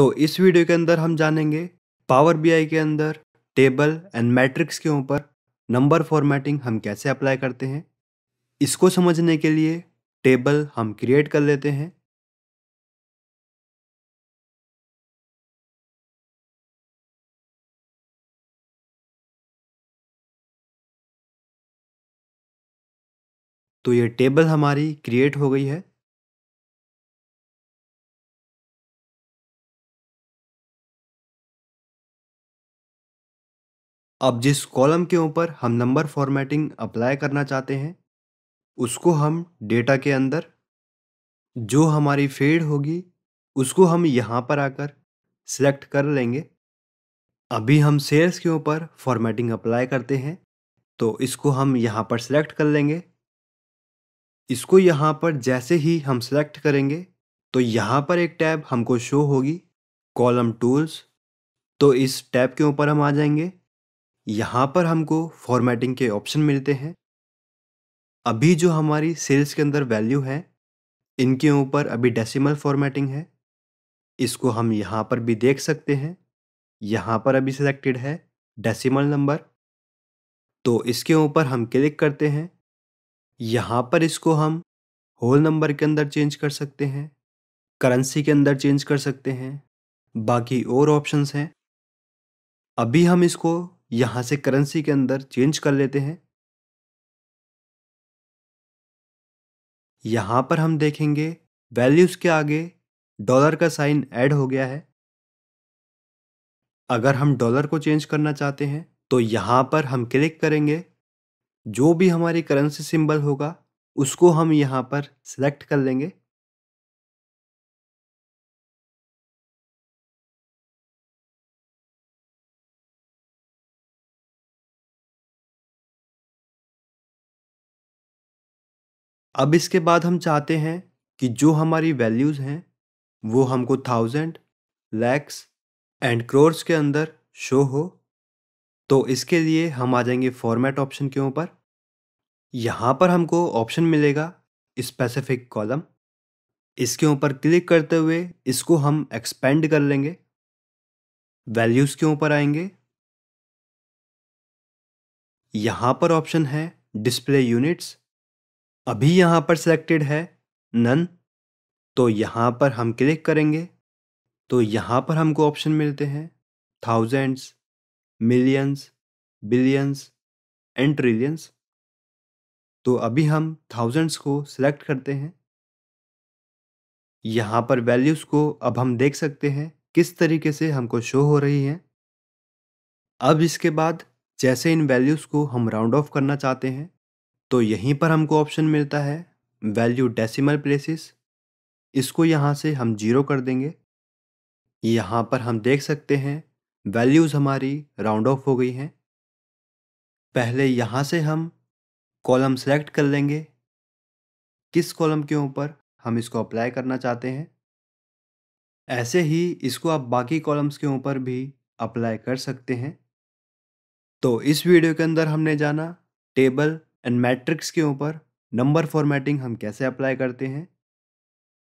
तो इस वीडियो के अंदर हम जानेंगे पावर बी के अंदर टेबल एंड मैट्रिक्स के ऊपर नंबर फॉर्मेटिंग हम कैसे अप्लाई करते हैं इसको समझने के लिए टेबल हम क्रिएट कर लेते हैं तो ये टेबल हमारी क्रिएट हो गई है अब जिस कॉलम के ऊपर हम नंबर फॉर्मेटिंग अप्लाई करना चाहते हैं उसको हम डेटा के अंदर जो हमारी फेड होगी उसको हम यहाँ पर आकर सिलेक्ट कर लेंगे अभी हम सेल्स के ऊपर फॉर्मेटिंग अप्लाई करते हैं तो इसको हम यहाँ पर सिलेक्ट कर लेंगे इसको यहाँ पर जैसे ही हम सेलेक्ट करेंगे तो यहाँ पर एक टैब हमको शो होगी कॉलम टूल्स तो इस टैब के ऊपर हम आ जाएंगे यहाँ पर हमको फॉर्मेटिंग के ऑप्शन मिलते हैं अभी जो हमारी सेल्स के अंदर वैल्यू है इनके ऊपर अभी डेसिमल फॉर्मेटिंग है इसको हम यहाँ पर भी देख सकते हैं यहाँ पर अभी सिलेक्टेड है डेसिमल नंबर तो इसके ऊपर हम क्लिक करते हैं यहाँ पर इसको हम होल नंबर के अंदर चेंज कर सकते हैं करेंसी के अंदर चेंज कर सकते हैं बाकी और ऑप्शंस हैं अभी हम इसको यहां से करेंसी के अंदर चेंज कर लेते हैं यहां पर हम देखेंगे वैल्यूज़ के आगे डॉलर का साइन ऐड हो गया है अगर हम डॉलर को चेंज करना चाहते हैं तो यहां पर हम क्लिक करेंगे जो भी हमारी करेंसी सिंबल होगा उसको हम यहां पर सेलेक्ट कर लेंगे अब इसके बाद हम चाहते हैं कि जो हमारी वैल्यूज़ हैं वो हमको थाउजेंड लैक्स एंड क्रोर्स के अंदर शो हो तो इसके लिए हम आ जाएंगे फॉर्मेट ऑप्शन के ऊपर यहाँ पर हमको ऑप्शन मिलेगा स्पेसिफिक कॉलम इसके ऊपर क्लिक करते हुए इसको हम एक्सपेंड कर लेंगे वैल्यूज़ के ऊपर आएंगे यहाँ पर ऑप्शन है डिस्प्ले यूनिट्स अभी यहाँ पर सिलेक्टेड है नन तो यहाँ पर हम क्लिक करेंगे तो यहाँ पर हमको ऑप्शन मिलते हैं thousands millions billions and trillions तो अभी हम थाउजेंड्स को सिलेक्ट करते हैं यहाँ पर वैल्यूज़ को अब हम देख सकते हैं किस तरीके से हमको शो हो रही हैं अब इसके बाद जैसे इन वैल्यूज़ को हम राउंड ऑफ करना चाहते हैं तो यहीं पर हमको ऑप्शन मिलता है वैल्यू डेसिमल प्लेसेस इसको यहाँ से हम जीरो कर देंगे यहाँ पर हम देख सकते हैं वैल्यूज़ हमारी राउंड ऑफ हो गई हैं पहले यहाँ से हम कॉलम सेलेक्ट कर लेंगे किस कॉलम के ऊपर हम इसको अप्लाई करना चाहते हैं ऐसे ही इसको आप बाकी कॉलम्स के ऊपर भी अप्लाई कर सकते हैं तो इस वीडियो के अंदर हमने जाना टेबल एंड मैट्रिक्स के ऊपर नंबर फॉर्मेटिंग हम कैसे अप्लाई करते हैं